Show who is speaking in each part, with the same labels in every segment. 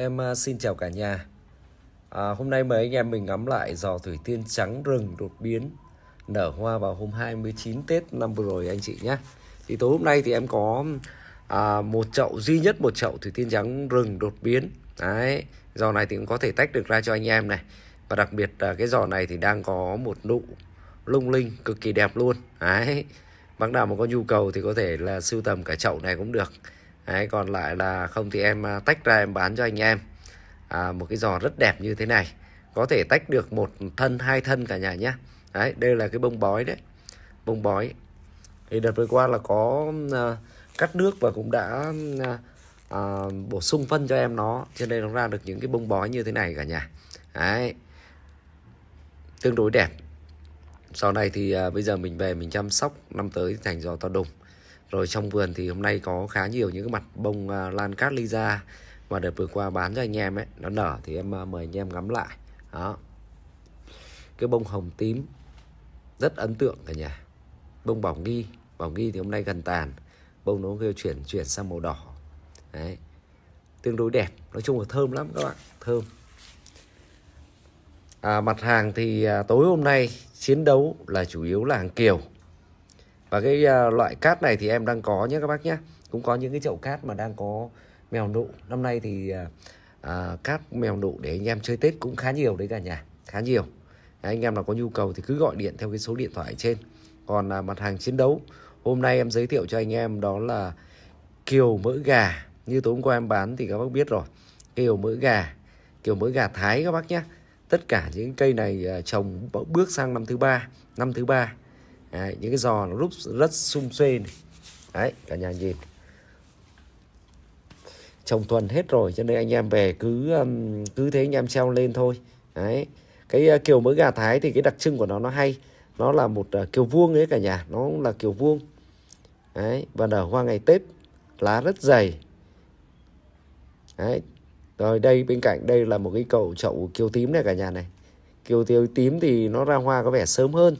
Speaker 1: Em à, xin chào cả nhà à, Hôm nay mời anh em mình ngắm lại giò thủy tiên trắng rừng đột biến Nở hoa vào hôm 29 Tết năm vừa rồi anh chị nhé Thì tối hôm nay thì em có à, một chậu duy nhất một chậu thủy tiên trắng rừng đột biến Đấy, giò này thì cũng có thể tách được ra cho anh em này Và đặc biệt là cái giò này thì đang có một nụ lung linh cực kỳ đẹp luôn Đấy, bác nào mà có nhu cầu thì có thể là sưu tầm cả chậu này cũng được Đấy, còn lại là không thì em à, tách ra em bán cho anh em à, một cái giò rất đẹp như thế này có thể tách được một thân hai thân cả nhà nhé đấy đây là cái bông bói đấy bông bói thì đợt vừa qua là có à, cắt nước và cũng đã à, à, bổ sung phân cho em nó cho nên nó ra được những cái bông bói như thế này cả nhà đấy tương đối đẹp sau này thì à, bây giờ mình về mình chăm sóc năm tới thành giò to đùng rồi trong vườn thì hôm nay có khá nhiều những cái mặt bông à, lan cát ly ra mà đợt vừa qua bán cho anh em ấy nó nở thì em à, mời anh em ngắm lại đó cái bông hồng tím rất ấn tượng cả nhà bông bảo nghi bảo nghi thì hôm nay gần tàn bông nó kêu chuyển chuyển sang màu đỏ đấy tương đối đẹp nói chung là thơm lắm các bạn thơm à, mặt hàng thì à, tối hôm nay chiến đấu là chủ yếu là hàng kiều và cái uh, loại cát này thì em đang có nhé các bác nhé cũng có những cái chậu cát mà đang có mèo nụ năm nay thì uh, cát mèo nụ để anh em chơi tết cũng khá nhiều đấy cả nhà khá nhiều anh em nào có nhu cầu thì cứ gọi điện theo cái số điện thoại trên còn uh, mặt hàng chiến đấu hôm nay em giới thiệu cho anh em đó là kiều mỡ gà như tối hôm qua em bán thì các bác biết rồi kiều mỡ gà kiều mỡ gà thái các bác nhé tất cả những cây này trồng bước sang năm thứ ba năm thứ ba đấy, những cái giò nó rút rất sung xuê này. đấy cả nhà nhìn trồng tuần hết rồi cho nên anh em về cứ um, cứ thế anh em treo lên thôi đấy cái uh, kiều mới gà thái thì cái đặc trưng của nó nó hay nó là một uh, kiều vuông ấy cả nhà nó là kiểu vuông đấy và nở hoa ngày tết lá rất dày đấy rồi đây bên cạnh đây là một cái cậu chậu kiều tím này cả nhà này kiều tiêu tím thì nó ra hoa có vẻ sớm hơn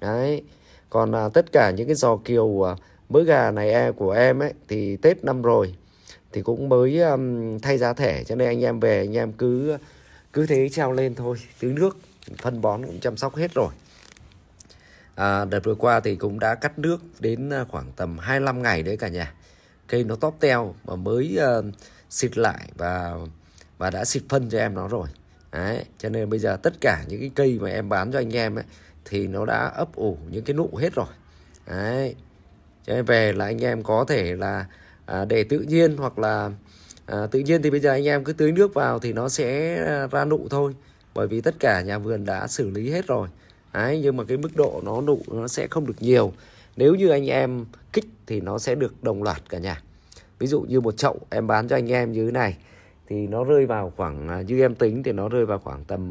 Speaker 1: đấy còn à, tất cả những cái giò kiều à, mỡ gà này e của em ấy thì tết năm rồi thì cũng mới um, thay giá thẻ cho nên anh em về anh em cứ cứ thế treo lên thôi tưới nước phân bón cũng chăm sóc hết rồi à, đợt vừa qua thì cũng đã cắt nước đến à, khoảng tầm 25 ngày đấy cả nhà cây nó tóp teo mà mới uh, xịt lại và và đã xịt phân cho em nó rồi đấy cho nên bây giờ tất cả những cái cây mà em bán cho anh em ấy thì nó đã ấp ủ những cái nụ hết rồi đấy cho nên về là anh em có thể là à, để tự nhiên hoặc là à, tự nhiên thì bây giờ anh em cứ tưới nước vào thì nó sẽ ra nụ thôi bởi vì tất cả nhà vườn đã xử lý hết rồi đấy nhưng mà cái mức độ nó nụ nó sẽ không được nhiều nếu như anh em kích thì nó sẽ được đồng loạt cả nhà ví dụ như một chậu em bán cho anh em như thế này thì nó rơi vào khoảng à, như em tính thì nó rơi vào khoảng tầm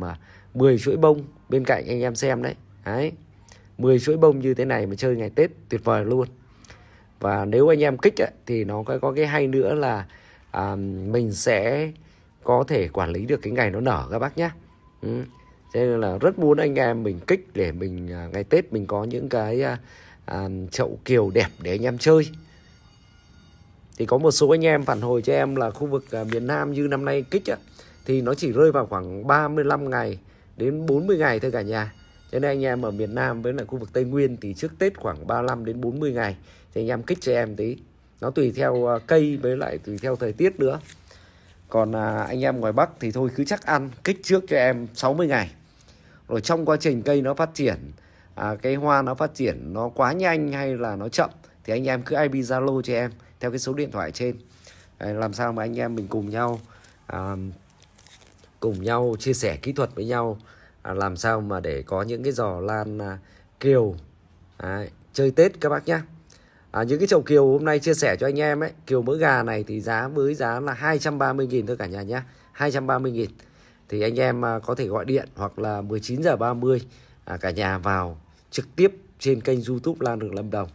Speaker 1: 10 à, chuỗi bông bên cạnh anh em xem đấy đấy 10 chuỗi bông như thế này mà chơi ngày Tết tuyệt vời luôn và nếu anh em kích ấy, thì nó có, có cái hay nữa là à, mình sẽ có thể quản lý được cái ngày nó nở các bác nhé ừ. cho nên là rất muốn anh em mình kích để mình à, ngày Tết mình có những cái à, à, chậu kiều đẹp để anh em chơi thì có một số anh em phản hồi cho em là khu vực à, miền Nam như năm nay kích á, thì nó chỉ rơi vào khoảng 35 ngày đến 40 ngày thôi cả nhà cho nên anh em ở miền Nam với lại khu vực Tây Nguyên thì trước Tết khoảng 35 đến 40 ngày thì anh em kích cho em tí nó tùy theo ờ, cây với lại tùy theo thời tiết nữa còn à, anh em ngoài Bắc thì thôi cứ chắc ăn kích trước cho em 60 ngày rồi trong quá trình cây nó phát triển à, cái hoa nó phát triển nó quá nhanh hay là nó chậm thì anh em cứ IP Zalo cho em theo cái số điện thoại trên làm sao mà anh em mình cùng nhau à, cùng nhau chia sẻ kỹ thuật với nhau À, làm sao mà để có những cái giò lan à, kiều à, chơi tết các bác nhé à, những cái chậu kiều hôm nay chia sẻ cho anh em ấy kiều mỡ gà này thì giá mới giá là 230.000 thôi cả nhà nhé 230.000 thì anh em à, có thể gọi điện hoặc là 19 giờ 30 à, cả nhà vào trực tiếp trên kênh YouTube Lan Đường Lâm Đồng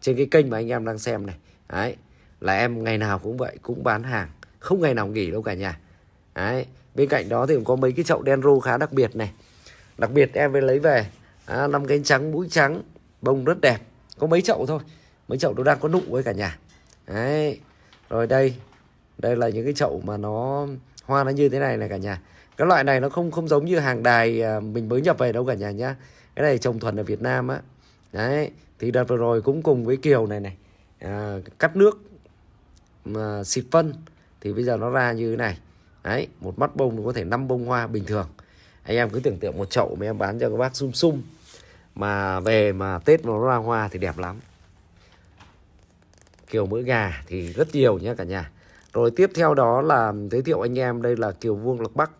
Speaker 1: trên cái kênh mà anh em đang xem này đấy là em ngày nào cũng vậy cũng bán hàng không ngày nào nghỉ đâu cả nhà đấy bên cạnh đó thì cũng có mấy cái chậu đen rô khá đặc biệt này đặc biệt em mới lấy về à, cánh trắng mũi trắng bông rất đẹp có mấy chậu thôi mấy chậu nó đang có nụ với cả nhà đấy rồi đây đây là những cái chậu mà nó hoa nó như thế này này cả nhà cái loại này nó không không giống như hàng đài à, mình mới nhập về đâu cả nhà nhá cái này trồng thuần ở Việt Nam á đấy thì đợt vừa rồi cũng cùng với kiều này này à, cắt nước mà xịt phân thì bây giờ nó ra như thế này đấy một mắt bông nó có thể năm bông hoa bình thường anh em cứ tưởng tượng một chậu mà em bán cho các bác sum sum mà về mà tết mà nó ra hoa thì đẹp lắm kiều mỡ gà thì rất nhiều nhé cả nhà rồi tiếp theo đó là giới thiệu anh em đây là kiều vuông lộc bắc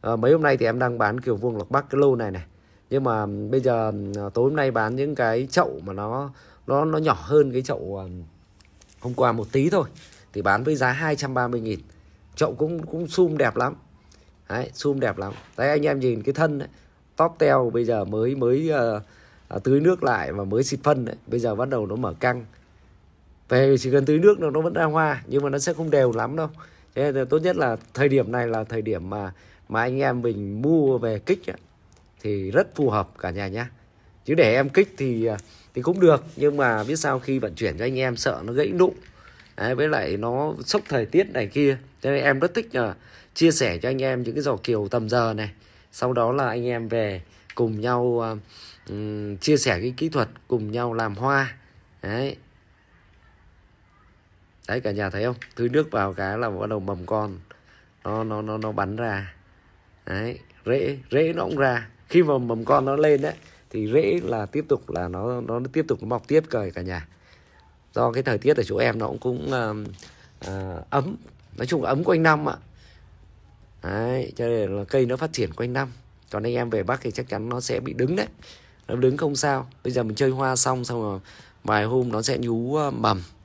Speaker 1: à, mấy hôm nay thì em đang bán kiều vuông lộc bắc cái lô này này nhưng mà bây giờ ờ, tối hôm nay bán những cái chậu mà nó nó nó nhỏ hơn cái chậu ờ, hôm qua một tí thôi thì bán với giá 230 000 chậu cũng cũng sum đẹp lắm đấy zoom đẹp lắm đấy anh em nhìn cái thân đấy, top teo bây giờ mới mới uh, tưới nước lại và mới xịt phân đấy. bây giờ bắt đầu nó mở căng về chỉ cần tưới nước nó vẫn ra hoa nhưng mà nó sẽ không đều lắm đâu thế nên tốt nhất là thời điểm này là thời điểm mà mà anh em mình mua về kích ấy, thì rất phù hợp cả nhà nhá chứ để em kích thì ờ, thì cũng được nhưng mà biết sao khi vận chuyển cho anh em sợ nó gãy nụng Đấy, với lại nó sốc thời tiết này kia cho nên em rất thích là ờ, chia sẻ cho anh em những cái giỏ kiều tầm giờ này sau đó là anh em về cùng nhau um, chia sẻ cái kỹ thuật cùng nhau làm hoa đấy đấy cả nhà thấy không tưới nước vào cái là bắt đầu mầm con nó nó nó nó bắn ra đấy rễ rễ nó cũng ra khi mà mầm con nó lên đấy thì rễ là tiếp tục là nó nó tiếp tục mọc tiếp cời cả nhà do cái thời tiết ở chỗ em nó cũng, cũng uh, uh, ấm nói chung là ấm quanh năm ạ đấy cho nên là cây nó phát triển quanh năm còn anh em về bắc thì chắc chắn nó sẽ bị đứng đấy nó đứng không sao bây giờ mình chơi hoa xong xong rồi vài hôm nó sẽ nhú mầm